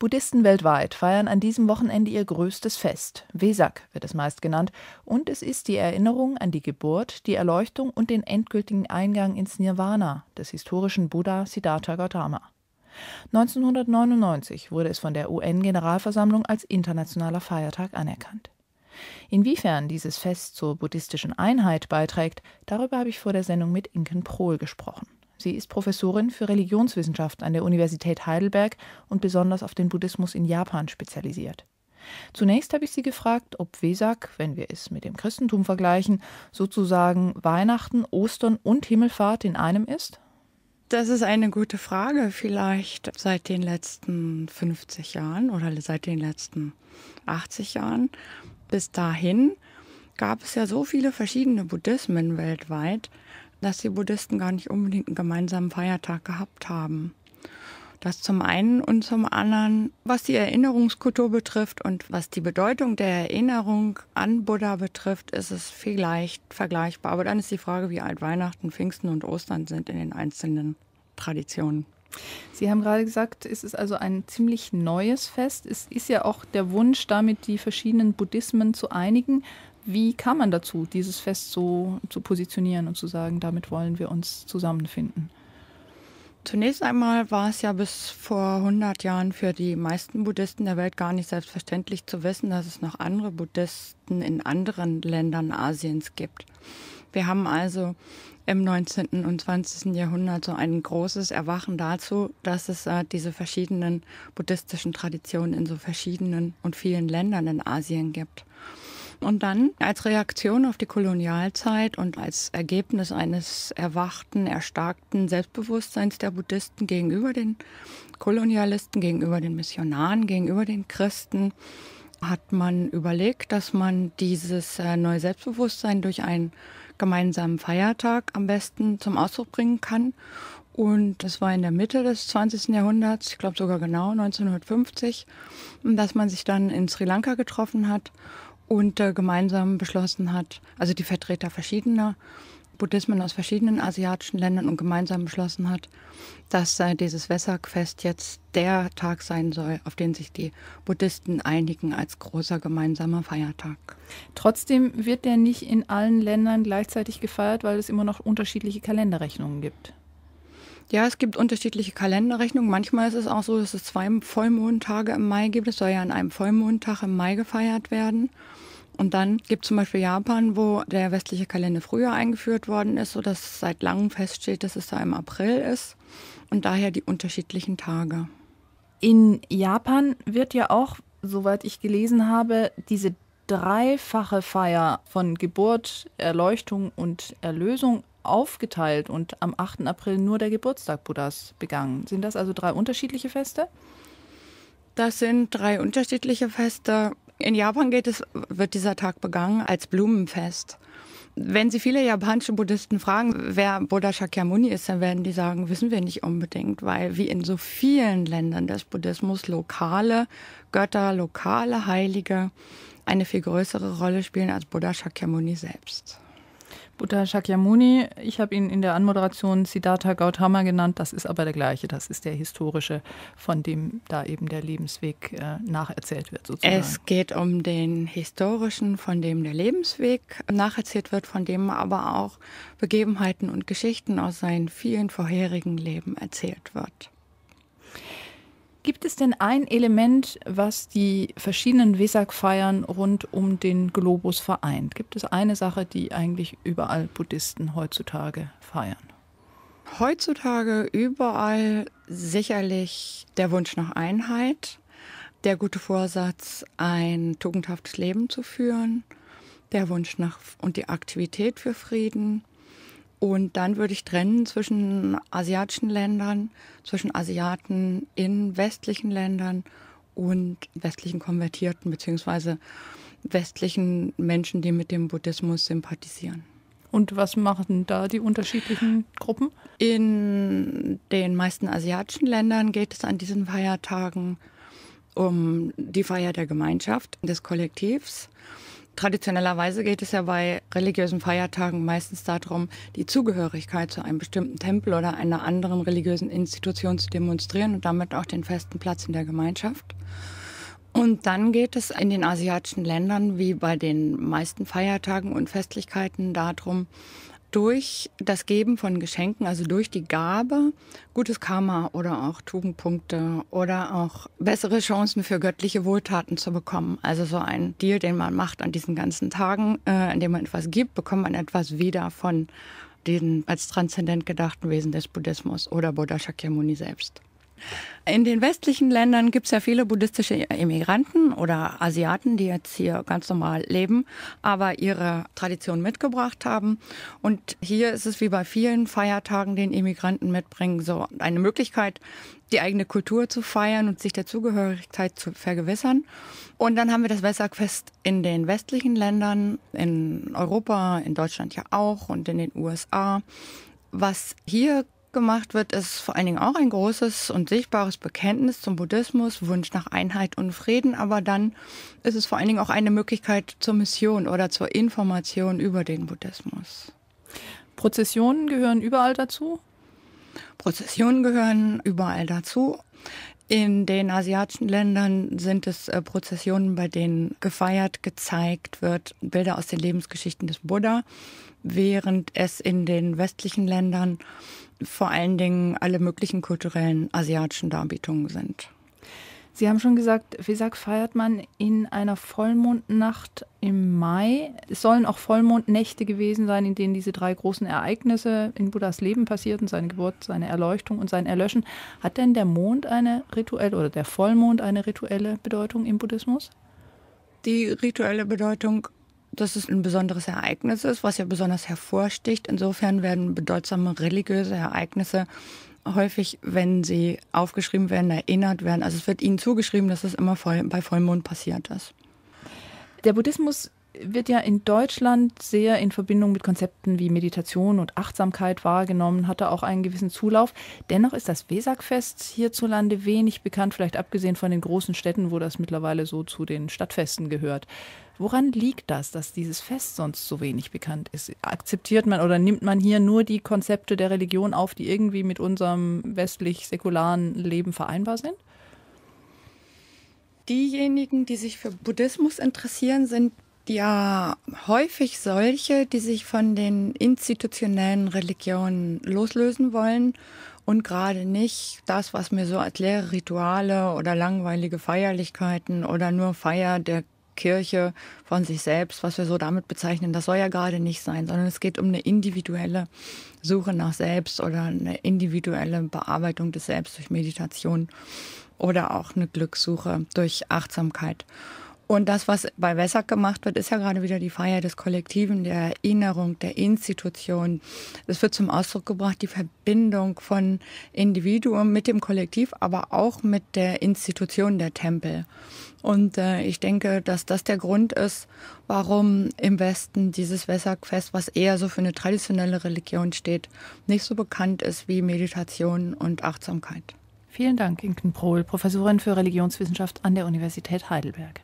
Buddhisten weltweit feiern an diesem Wochenende ihr größtes Fest. Vesak wird es meist genannt. Und es ist die Erinnerung an die Geburt, die Erleuchtung und den endgültigen Eingang ins Nirvana des historischen Buddha Siddhartha Gautama. 1999 wurde es von der UN-Generalversammlung als internationaler Feiertag anerkannt. Inwiefern dieses Fest zur buddhistischen Einheit beiträgt, darüber habe ich vor der Sendung mit Inken Prohl gesprochen. Sie ist Professorin für Religionswissenschaft an der Universität Heidelberg und besonders auf den Buddhismus in Japan spezialisiert. Zunächst habe ich sie gefragt, ob Wesak, wenn wir es mit dem Christentum vergleichen, sozusagen Weihnachten, Ostern und Himmelfahrt in einem ist. Das ist eine gute Frage. Vielleicht seit den letzten 50 Jahren oder seit den letzten 80 Jahren. Bis dahin gab es ja so viele verschiedene Buddhismen weltweit, dass die Buddhisten gar nicht unbedingt einen gemeinsamen Feiertag gehabt haben. Das zum einen und zum anderen, was die Erinnerungskultur betrifft und was die Bedeutung der Erinnerung an Buddha betrifft, ist es vielleicht vergleichbar. Aber dann ist die Frage, wie alt Weihnachten, Pfingsten und Ostern sind in den einzelnen Traditionen. Sie haben gerade gesagt, es ist also ein ziemlich neues Fest. Es ist ja auch der Wunsch, damit die verschiedenen Buddhismen zu einigen. Wie kam man dazu, dieses Fest so zu positionieren und zu sagen, damit wollen wir uns zusammenfinden? Zunächst einmal war es ja bis vor 100 Jahren für die meisten Buddhisten der Welt gar nicht selbstverständlich zu wissen, dass es noch andere Buddhisten in anderen Ländern Asiens gibt. Wir haben also im 19. und 20. Jahrhundert so ein großes Erwachen dazu, dass es äh, diese verschiedenen buddhistischen Traditionen in so verschiedenen und vielen Ländern in Asien gibt. Und dann als Reaktion auf die Kolonialzeit und als Ergebnis eines erwachten, erstarkten Selbstbewusstseins der Buddhisten gegenüber den Kolonialisten, gegenüber den Missionaren, gegenüber den Christen, hat man überlegt, dass man dieses äh, neue Selbstbewusstsein durch einen gemeinsamen Feiertag am besten zum Ausdruck bringen kann. Und das war in der Mitte des 20. Jahrhunderts, ich glaube sogar genau 1950, dass man sich dann in Sri Lanka getroffen hat und äh, gemeinsam beschlossen hat, also die Vertreter verschiedener Buddhismen aus verschiedenen asiatischen Ländern und gemeinsam beschlossen hat, dass äh, dieses Wessak-Fest jetzt der Tag sein soll, auf den sich die Buddhisten einigen als großer gemeinsamer Feiertag. Trotzdem wird der nicht in allen Ländern gleichzeitig gefeiert, weil es immer noch unterschiedliche Kalenderrechnungen gibt. Ja, es gibt unterschiedliche Kalenderrechnungen. Manchmal ist es auch so, dass es zwei Vollmondtage im Mai gibt. Es soll ja an einem Vollmondtag im Mai gefeiert werden. Und dann gibt es zum Beispiel Japan, wo der westliche Kalender früher eingeführt worden ist, sodass seit langem feststeht, dass es da im April ist. Und daher die unterschiedlichen Tage. In Japan wird ja auch, soweit ich gelesen habe, diese dreifache Feier von Geburt, Erleuchtung und Erlösung aufgeteilt und am 8. April nur der Geburtstag Buddhas begangen. Sind das also drei unterschiedliche Feste? Das sind drei unterschiedliche Feste. In Japan es, wird dieser Tag begangen als Blumenfest. Wenn Sie viele japanische Buddhisten fragen, wer Buddha Shakyamuni ist, dann werden die sagen, wissen wir nicht unbedingt, weil wie in so vielen Ländern des Buddhismus lokale Götter, lokale Heilige eine viel größere Rolle spielen als Buddha Shakyamuni selbst. Buddha Shakyamuni, ich habe ihn in der Anmoderation Siddhartha Gautama genannt, das ist aber der gleiche, das ist der historische, von dem da eben der Lebensweg äh, nacherzählt wird sozusagen. Es geht um den historischen, von dem der Lebensweg nacherzählt wird, von dem aber auch Begebenheiten und Geschichten aus seinen vielen vorherigen Leben erzählt wird. Gibt es denn ein Element, was die verschiedenen Vesak-Feiern rund um den Globus vereint? Gibt es eine Sache, die eigentlich überall Buddhisten heutzutage feiern? Heutzutage überall sicherlich der Wunsch nach Einheit, der gute Vorsatz, ein tugendhaftes Leben zu führen, der Wunsch nach und die Aktivität für Frieden, und dann würde ich trennen zwischen asiatischen Ländern, zwischen Asiaten in westlichen Ländern und westlichen Konvertierten beziehungsweise westlichen Menschen, die mit dem Buddhismus sympathisieren. Und was machen da die unterschiedlichen Gruppen? In den meisten asiatischen Ländern geht es an diesen Feiertagen um die Feier der Gemeinschaft, des Kollektivs. Traditionellerweise geht es ja bei religiösen Feiertagen meistens darum, die Zugehörigkeit zu einem bestimmten Tempel oder einer anderen religiösen Institution zu demonstrieren und damit auch den festen Platz in der Gemeinschaft. Und dann geht es in den asiatischen Ländern, wie bei den meisten Feiertagen und Festlichkeiten, darum, durch das Geben von Geschenken, also durch die Gabe, gutes Karma oder auch Tugendpunkte oder auch bessere Chancen für göttliche Wohltaten zu bekommen. Also so ein Deal, den man macht an diesen ganzen Tagen, äh, indem man etwas gibt, bekommt man etwas wieder von den als transzendent gedachten Wesen des Buddhismus oder Buddha Shakyamuni selbst. In den westlichen Ländern gibt es ja viele buddhistische Immigranten oder Asiaten, die jetzt hier ganz normal leben, aber ihre Tradition mitgebracht haben. Und hier ist es wie bei vielen Feiertagen, den Immigranten mitbringen, so eine Möglichkeit, die eigene Kultur zu feiern und sich der Zugehörigkeit zu vergewissern. Und dann haben wir das Wessakfest in den westlichen Ländern, in Europa, in Deutschland ja auch und in den USA was hier gemacht wird, ist vor allen Dingen auch ein großes und sichtbares Bekenntnis zum Buddhismus, Wunsch nach Einheit und Frieden, aber dann ist es vor allen Dingen auch eine Möglichkeit zur Mission oder zur Information über den Buddhismus. Prozessionen gehören überall dazu? Prozessionen gehören überall dazu. In den asiatischen Ländern sind es äh, Prozessionen, bei denen gefeiert, gezeigt wird, Bilder aus den Lebensgeschichten des Buddha, während es in den westlichen Ländern vor allen Dingen alle möglichen kulturellen asiatischen Darbietungen sind. Sie haben schon gesagt, Vesak feiert man in einer Vollmondnacht im Mai. Es sollen auch Vollmondnächte gewesen sein, in denen diese drei großen Ereignisse in Buddhas Leben passierten, seine Geburt, seine Erleuchtung und sein Erlöschen. Hat denn der Mond eine rituelle oder der Vollmond eine rituelle Bedeutung im Buddhismus? Die rituelle Bedeutung dass es ein besonderes Ereignis ist, was ja besonders hervorsticht. Insofern werden bedeutsame religiöse Ereignisse häufig, wenn sie aufgeschrieben werden, erinnert werden. Also es wird ihnen zugeschrieben, dass es immer voll, bei Vollmond passiert ist. Der Buddhismus wird ja in Deutschland sehr in Verbindung mit Konzepten wie Meditation und Achtsamkeit wahrgenommen, hatte auch einen gewissen Zulauf. Dennoch ist das Wesakfest hierzulande wenig bekannt, vielleicht abgesehen von den großen Städten, wo das mittlerweile so zu den Stadtfesten gehört. Woran liegt das, dass dieses Fest sonst so wenig bekannt ist? Akzeptiert man oder nimmt man hier nur die Konzepte der Religion auf, die irgendwie mit unserem westlich-säkularen Leben vereinbar sind? Diejenigen, die sich für Buddhismus interessieren, sind ja, häufig solche, die sich von den institutionellen Religionen loslösen wollen und gerade nicht das, was mir so als leere Rituale oder langweilige Feierlichkeiten oder nur Feier der Kirche von sich selbst, was wir so damit bezeichnen, das soll ja gerade nicht sein, sondern es geht um eine individuelle Suche nach Selbst oder eine individuelle Bearbeitung des Selbst durch Meditation oder auch eine Glückssuche durch Achtsamkeit. Und das, was bei Wessack gemacht wird, ist ja gerade wieder die Feier des Kollektiven, der Erinnerung, der Institution. Es wird zum Ausdruck gebracht, die Verbindung von Individuum mit dem Kollektiv, aber auch mit der Institution der Tempel. Und äh, ich denke, dass das der Grund ist, warum im Westen dieses Wessackfest, was eher so für eine traditionelle Religion steht, nicht so bekannt ist wie Meditation und Achtsamkeit. Vielen Dank, Inken Prohl, Professorin für Religionswissenschaft an der Universität Heidelberg.